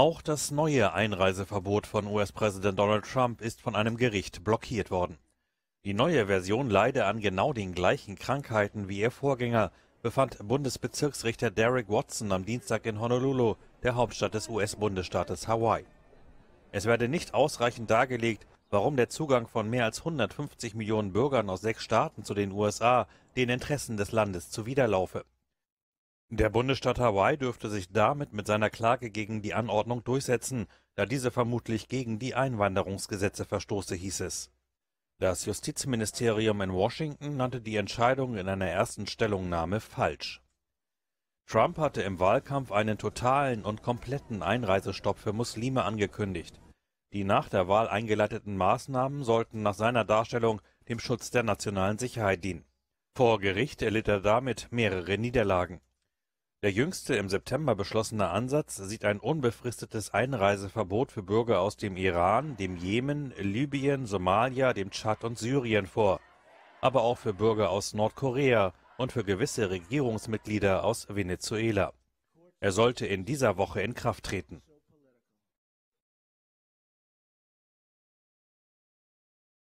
Auch das neue Einreiseverbot von US-Präsident Donald Trump ist von einem Gericht blockiert worden. Die neue Version leide an genau den gleichen Krankheiten wie ihr Vorgänger, befand Bundesbezirksrichter Derek Watson am Dienstag in Honolulu, der Hauptstadt des US-Bundesstaates Hawaii. Es werde nicht ausreichend dargelegt, warum der Zugang von mehr als 150 Millionen Bürgern aus sechs Staaten zu den USA den Interessen des Landes zuwiderlaufe der Bundesstaat Hawaii dürfte sich damit mit seiner Klage gegen die Anordnung durchsetzen, da diese vermutlich gegen die Einwanderungsgesetze verstoße, hieß es. Das Justizministerium in Washington nannte die Entscheidung in einer ersten Stellungnahme falsch. Trump hatte im Wahlkampf einen totalen und kompletten Einreisestopp für Muslime angekündigt. Die nach der Wahl eingeleiteten Maßnahmen sollten nach seiner Darstellung dem Schutz der nationalen Sicherheit dienen. Vor Gericht erlitt er damit mehrere Niederlagen. Der jüngste im September beschlossene Ansatz sieht ein unbefristetes Einreiseverbot für Bürger aus dem Iran, dem Jemen, Libyen, Somalia, dem Tschad und Syrien vor, aber auch für Bürger aus Nordkorea und für gewisse Regierungsmitglieder aus Venezuela. Er sollte in dieser Woche in Kraft treten